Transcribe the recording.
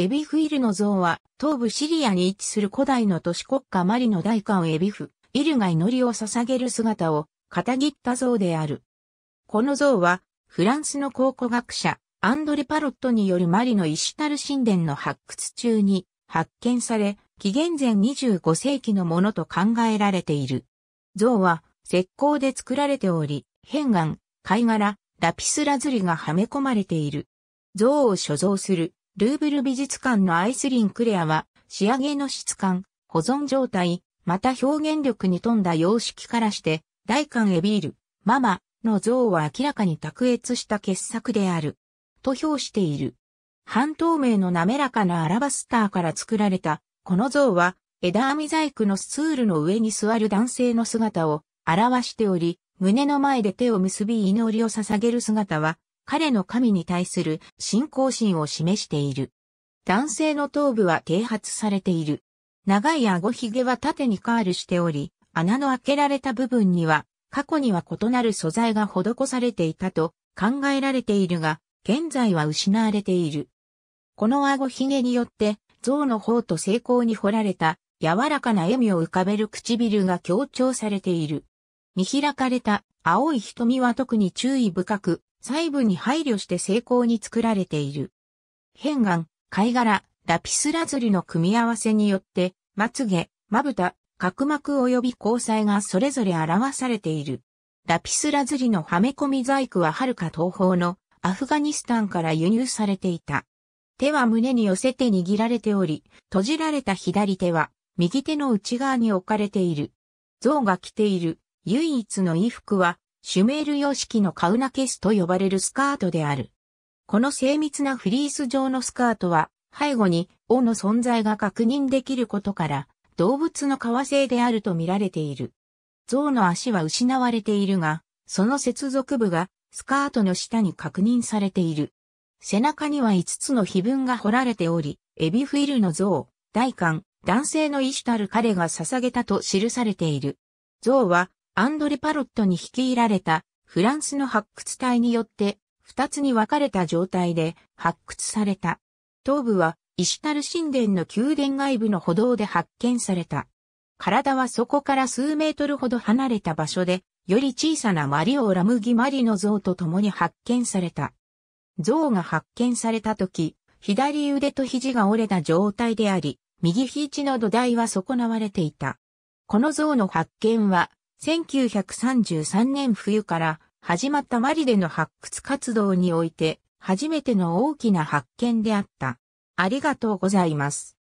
エビフイルの像は、東部シリアに位置する古代の都市国家マリの大官エビフ、イルが祈りを捧げる姿を、片切った像である。この像は、フランスの考古学者、アンドレ・パロットによるマリのイシュタル神殿の発掘中に発見され、紀元前25世紀のものと考えられている。像は石膏で作られており、片岩、貝殻、ラピスラズリがはめ込まれている。像を所蔵するルーブル美術館のアイスリンクレアは仕上げの質感、保存状態、また表現力に富んだ様式からして、大韓エビール、ママの像は明らかに卓越した傑作である。と評している。半透明の滑らかなアラバスターから作られた、この像は、枝編み細工のスツールの上に座る男性の姿を表しており、胸の前で手を結び祈りを捧げる姿は、彼の神に対する信仰心を示している。男性の頭部は啓発されている。長い顎ひげは縦にカールしており、穴の開けられた部分には、過去には異なる素材が施されていたと考えられているが、現在は失われている。この顎ひげによって、象の方と成功に彫られた柔らかな笑みを浮かべる唇が強調されている。見開かれた青い瞳は特に注意深く細部に配慮して精巧に作られている。片顔、貝殻、ラピスラズリの組み合わせによって、まつげ、まぶた、角膜及び交際がそれぞれ表されている。ラピスラズリのはめ込み細工は遥か東方のアフガニスタンから輸入されていた。手は胸に寄せて握られており、閉じられた左手は右手の内側に置かれている。像が着ている唯一の衣服はシュメール様式のカウナケスと呼ばれるスカートである。この精密なフリース状のスカートは、背後に、王の存在が確認できることから、動物の革製であると見られている。象の足は失われているが、その接続部がスカートの下に確認されている。背中には5つの碑文が彫られており、エビフィルの像、大官、男性の意志たる彼が捧げたと記されている。像はアンドレ・パロットに率いられたフランスの発掘隊によって二つに分かれた状態で発掘された。頭部はイシュタル神殿の宮殿外部の歩道で発見された。体はそこから数メートルほど離れた場所で、より小さなマリオ・ラムギ・マリの像と共に発見された。像が発見された時、左腕と肘が折れた状態であり、右肘の土台は損なわれていた。この像の発見は、1933年冬から始まったマリでの発掘活動において初めての大きな発見であった。ありがとうございます。